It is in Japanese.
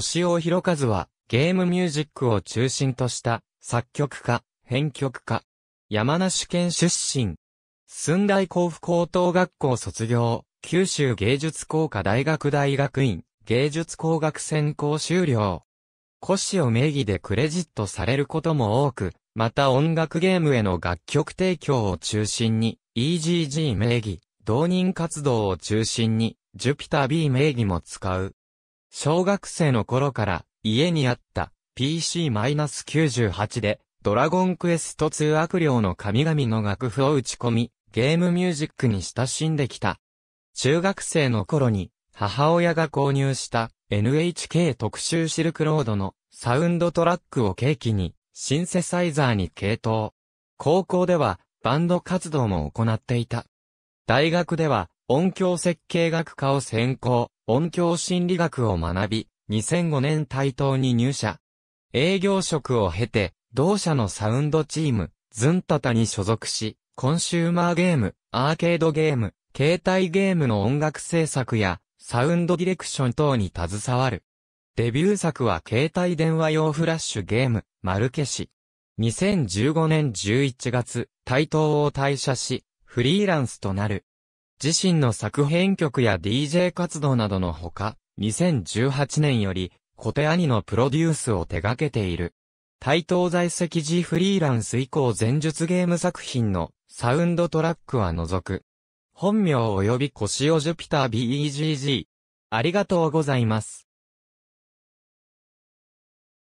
越尾博和は、ゲームミュージックを中心とした、作曲家、編曲家。山梨県出身。寸大甲府高等学校卒業、九州芸術工科大学大学院、芸術工学専攻修了。越を名義でクレジットされることも多く、また音楽ゲームへの楽曲提供を中心に、EGG 名義、同人活動を中心に、Jupiter B 名義も使う。小学生の頃から家にあった PC-98 でドラゴンクエスト2悪霊の神々の楽譜を打ち込み、ゲームミュージックに親しんできた。中学生の頃に母親が購入した NHK 特集シルクロードのサウンドトラックを契機にシンセサイザーに傾倒。高校ではバンド活動も行っていた。大学では音響設計学科を専攻。音響心理学を学び、2005年対等に入社。営業職を経て、同社のサウンドチーム、ズンタタに所属し、コンシューマーゲーム、アーケードゲーム、携帯ゲームの音楽制作や、サウンドディレクション等に携わる。デビュー作は携帯電話用フラッシュゲーム、丸消し。2015年11月、対等を退社し、フリーランスとなる。自身の作編曲や DJ 活動などのほか、2018年より、小手兄のプロデュースを手掛けている。対等在籍時フリーランス以降前述ゲーム作品のサウンドトラックは除く。本名及び腰をジュピター BEGG。ありがとうございます。